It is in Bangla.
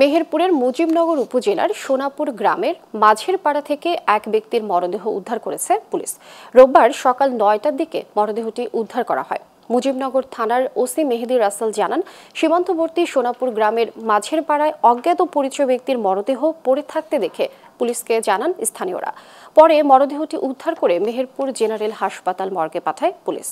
মেহেরপুরের মুজিবনগর উপজেলার সোনাপুর গ্রামের মাঝের পাড়া থেকে এক ব্যক্তির মরদেহ উদ্ধার করেছে পুলিশ রোববার সকাল নয়টার দিকে মরদেহটি উদ্ধার করা হয় মুজিবনগর থানার ওসি মেহেদি রাসেল জানান সীমান্তবর্তী সোনাপুর গ্রামের মাঝের পাড়ায় অজ্ঞাত পরিচয় ব্যক্তির মরদেহ পড়ে থাকতে দেখে পুলিশকে জানান স্থানীয়রা পরে মরদেহটি উদ্ধার করে মেহেরপুর জেনারেল হাসপাতাল মর্গে পাঠায় পুলিশ